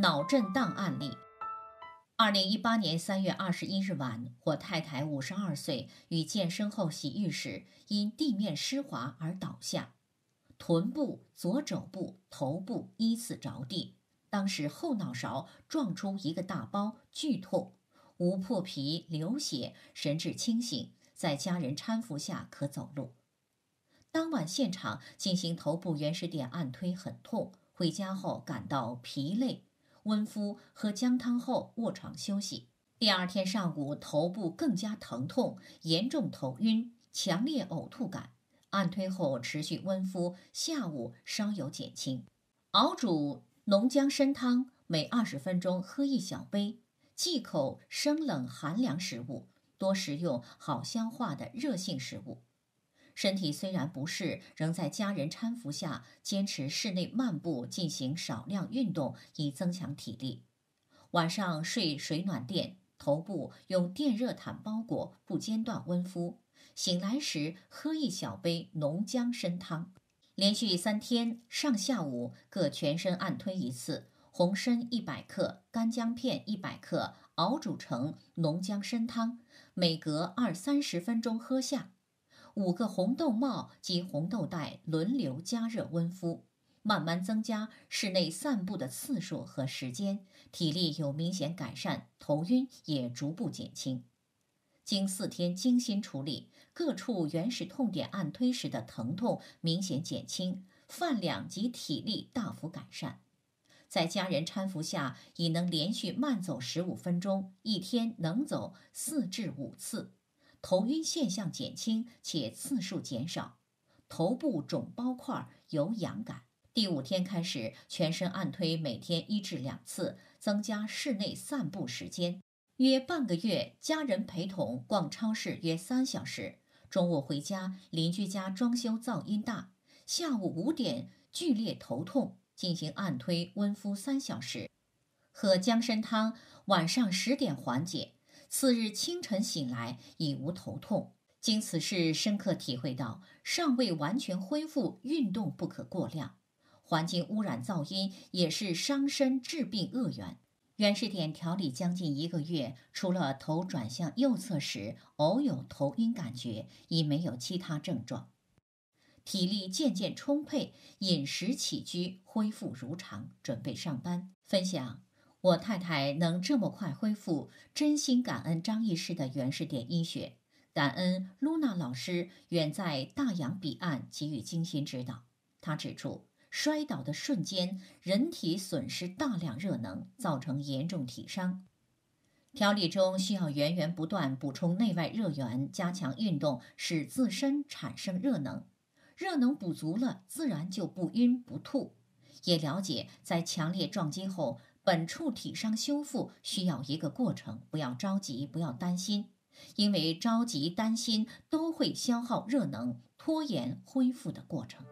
脑震荡案例：二零一八年三月二十一日晚，我太太五十二岁，与健身后洗浴时因地面湿滑而倒下，臀部、左肘部、头部依次着地。当时后脑勺撞出一个大包，剧痛，无破皮流血，神志清醒，在家人搀扶下可走路。当晚现场进行头部原始点按推，很痛。回家后感到疲累。温敷喝姜汤后卧床休息。第二天上午，头部更加疼痛，严重头晕，强烈呕吐感。按推后持续温敷，下午稍有减轻。熬煮浓姜参汤，每二十分钟喝一小杯。忌口生冷寒凉食物，多食用好消化的热性食物。身体虽然不适，仍在家人搀扶下坚持室内漫步，进行少量运动以增强体力。晚上睡水暖垫，头部用电热毯包裹，不间断温敷。醒来时喝一小杯浓姜参汤，连续三天，上下午各全身按推一次。红参一百克，干姜片一百克，熬煮成浓姜参汤，每隔二三十分钟喝下。五个红豆帽及红豆袋轮流加热温敷，慢慢增加室内散步的次数和时间，体力有明显改善，头晕也逐步减轻。经四天精心处理，各处原始痛点按推时的疼痛明显减轻，饭量及体力大幅改善，在家人搀扶下已能连续慢走十五分钟，一天能走四至五次。头晕现象减轻且次数减少，头部肿包块有痒感。第五天开始全身按推，每天一至两次，增加室内散步时间，约半个月。家人陪同逛超市约三小时。中午回家，邻居家装修噪音大，下午五点剧烈头痛，进行按推温敷三小时，喝姜参汤，晚上十点缓解。次日清晨醒来，已无头痛。经此事，深刻体会到尚未完全恢复，运动不可过量。环境污染、噪音也是伤身治病恶源。原氏点调理将近一个月，除了头转向右侧时偶有头晕感觉，已没有其他症状。体力渐渐充沛，饮食起居恢复如常，准备上班。分享。我太太能这么快恢复，真心感恩张医师的原始点医学，感恩露娜老师远在大洋彼岸给予精心指导。他指出，摔倒的瞬间，人体损失大量热能，造成严重体伤。调理中需要源源不断补充内外热源，加强运动，使自身产生热能。热能补足了，自然就不晕不吐。也了解在强烈撞击后。本处体伤修复需要一个过程，不要着急，不要担心，因为着急、担心都会消耗热能，拖延恢复的过程。